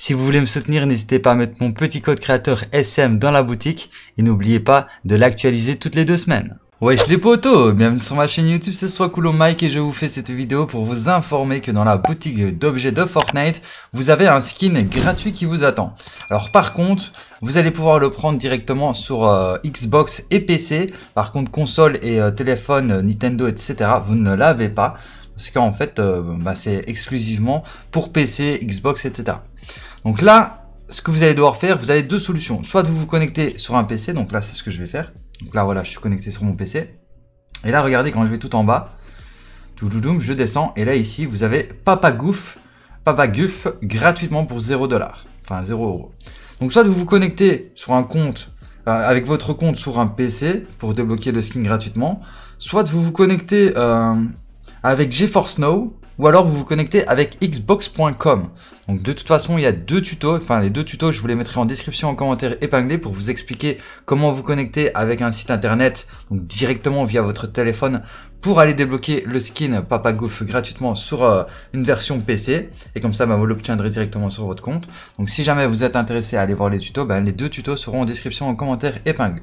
Si vous voulez me soutenir, n'hésitez pas à mettre mon petit code créateur SM dans la boutique et n'oubliez pas de l'actualiser toutes les deux semaines. Wesh les potos, bienvenue sur ma chaîne YouTube, ce soit Mike et je vous fais cette vidéo pour vous informer que dans la boutique d'objets de Fortnite, vous avez un skin gratuit qui vous attend. Alors par contre, vous allez pouvoir le prendre directement sur euh, Xbox et PC, par contre console et euh, téléphone, Nintendo, etc. vous ne l'avez pas. Parce qu'en fait, euh, bah, c'est exclusivement pour PC, Xbox, etc. Donc là, ce que vous allez devoir faire, vous avez deux solutions. Soit vous vous connectez sur un PC, donc là, c'est ce que je vais faire. Donc là, voilà, je suis connecté sur mon PC. Et là, regardez, quand je vais tout en bas, je descends. Et là, ici, vous avez Papa Goof, Papa Goof gratuitement pour 0$. Enfin, 0€. Donc soit vous vous connectez sur un compte euh, avec votre compte sur un PC pour débloquer le skin gratuitement, soit vous vous connectez euh, avec GeForce Now ou alors vous vous connectez avec xbox.com. Donc de toute façon, il y a deux tutos, enfin les deux tutos, je vous les mettrai en description en commentaire épinglé pour vous expliquer comment vous connecter avec un site internet, donc directement via votre téléphone pour aller débloquer le skin Papa gratuitement sur euh, une version PC et comme ça bah, vous l'obtiendrez directement sur votre compte. Donc si jamais vous êtes intéressé à aller voir les tutos, bah, les deux tutos seront en description en commentaire épinglé.